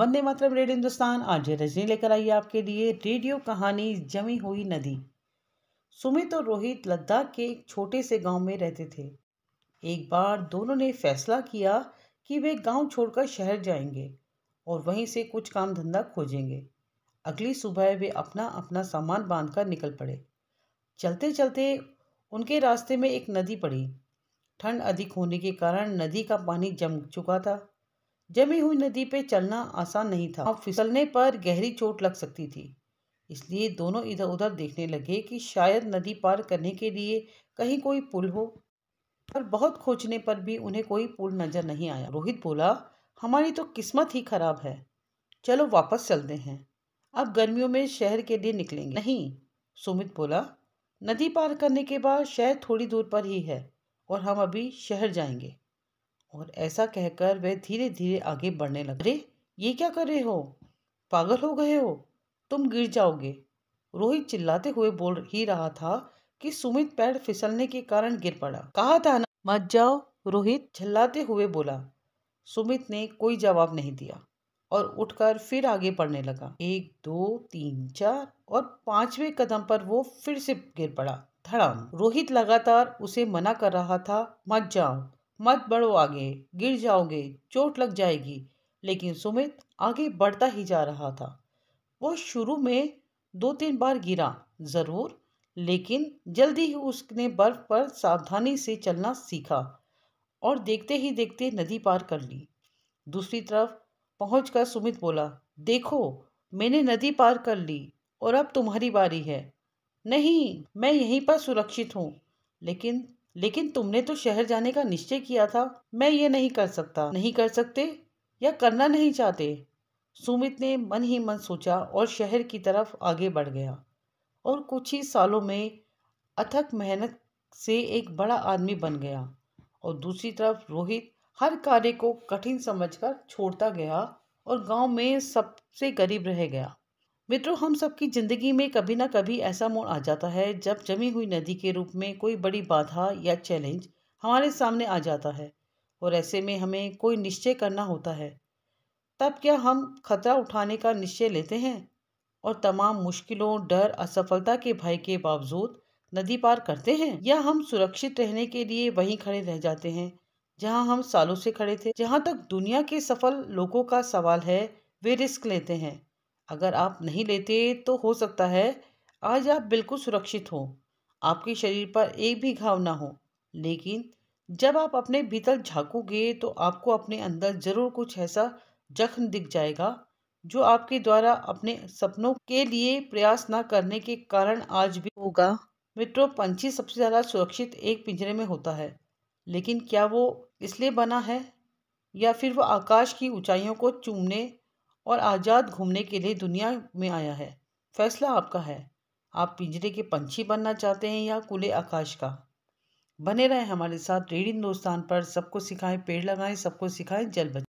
वंदे मातरम radio Hindustan आज रजनी लेकर आई आपके लिए रेडियो कहानी जमी हुई नदी सुमित और रोहित लद्दाख के एक छोटे से गांव में रहते थे एक बार दोनों ने फैसला किया कि वे गांव छोड़कर शहर जाएंगे और वहीं से कुछ काम धंधा खोजेंगे अगली सुबह वे अपना अपना सामान बांधकर निकल पड़े चलते चलते उनके रास्ते में एक नदी पड़ी ठंड अधिक होने के कारण नदी का पानी जम चुका था जमी हुई नदी पे चलना आसान नहीं था और फिसलने पर गहरी चोट लग सकती थी इसलिए दोनों इधर उधर देखने लगे कि शायद नदी पार करने के लिए कहीं कोई पुल हो पर बहुत खोजने पर भी उन्हें कोई पुल नज़र नहीं आया रोहित बोला हमारी तो किस्मत ही खराब है चलो वापस चलते हैं अब गर्मियों में शहर के लिए निकलेंगे नहीं सुमित बोला नदी पार करने के बाद शहर थोड़ी दूर पर ही है और हम अभी शहर जाएंगे और ऐसा कहकर वह धीरे धीरे आगे बढ़ने लगा अरे ये क्या कर रहे हो पागल हो गए हो तुम गिर जाओगे रोहित चिल्लाते हुए बोल ही रहा था कि सुमित पैर फिसलने के कारण गिर पड़ा कहा था ना मत जाओ रोहित चिल्लाते हुए बोला सुमित ने कोई जवाब नहीं दिया और उठकर फिर आगे पढ़ने लगा एक दो तीन चार और पांचवे कदम पर वो फिर से गिर पड़ा धड़ाम रोहित लगातार उसे मना कर रहा था मत जाओ मत बढ़ो आगे गिर जाओगे चोट लग जाएगी लेकिन सुमित आगे बढ़ता ही जा रहा था वो शुरू में दो तीन बार गिरा ज़रूर लेकिन जल्दी ही उसने बर्फ़ पर सावधानी से चलना सीखा और देखते ही देखते नदी पार कर ली दूसरी तरफ पहुंचकर सुमित बोला देखो मैंने नदी पार कर ली और अब तुम्हारी बारी है नहीं मैं यहीं पर सुरक्षित हूँ लेकिन लेकिन तुमने तो शहर जाने का निश्चय किया था मैं ये नहीं कर सकता नहीं कर सकते या करना नहीं चाहते सुमित ने मन ही मन सोचा और शहर की तरफ आगे बढ़ गया और कुछ ही सालों में अथक मेहनत से एक बड़ा आदमी बन गया और दूसरी तरफ रोहित हर कार्य को कठिन समझकर छोड़ता गया और गांव में सबसे गरीब रह गया मित्रों हम सबकी ज़िंदगी में कभी ना कभी ऐसा मोड़ आ जाता है जब जमी हुई नदी के रूप में कोई बड़ी बाधा या चैलेंज हमारे सामने आ जाता है और ऐसे में हमें कोई निश्चय करना होता है तब क्या हम खतरा उठाने का निश्चय लेते हैं और तमाम मुश्किलों डर असफलता के भय के बावजूद नदी पार करते हैं या हम सुरक्षित रहने के लिए वहीं खड़े रह जाते हैं जहां हम सालों से खड़े थे जहां तक दुनिया के सफल लोगों का सवाल है वे रिस्क लेते हैं अगर आप नहीं लेते तो हो सकता है आज आप बिल्कुल सुरक्षित हो आपके शरीर पर एक भी घाव ना हो लेकिन जब आप अपने भीतर झाँकोगे तो आपको अपने अंदर ज़रूर कुछ ऐसा जख्म दिख जाएगा जो आपके द्वारा अपने सपनों के लिए प्रयास ना करने के कारण आज भी होगा मित्रों पंछी सबसे ज़्यादा सुरक्षित एक पिंजरे में होता है लेकिन क्या वो इसलिए बना है या फिर वो आकाश की ऊंचाइयों को चूमने और आज़ाद घूमने के लिए दुनिया में आया है फैसला आपका है आप पिंजरे के पंछी बनना चाहते हैं या कुले आकाश का बने रहें हमारे साथ रेड हिंदुस्तान पर सबको सिखाएं पेड़ लगाएं सबको सिखाएं जल बचाएं